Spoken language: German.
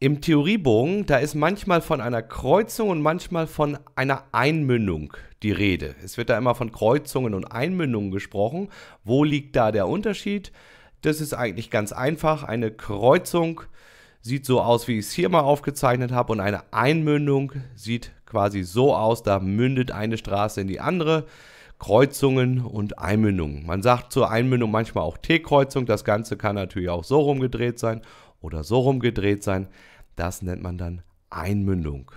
Im Theoriebogen, da ist manchmal von einer Kreuzung und manchmal von einer Einmündung die Rede. Es wird da immer von Kreuzungen und Einmündungen gesprochen. Wo liegt da der Unterschied? Das ist eigentlich ganz einfach. Eine Kreuzung sieht so aus, wie ich es hier mal aufgezeichnet habe, und eine Einmündung sieht quasi so aus, da mündet eine Straße in die andere. Kreuzungen und Einmündungen. Man sagt zur Einmündung manchmal auch T-Kreuzung, das Ganze kann natürlich auch so rumgedreht sein oder so rumgedreht sein. Das nennt man dann Einmündung.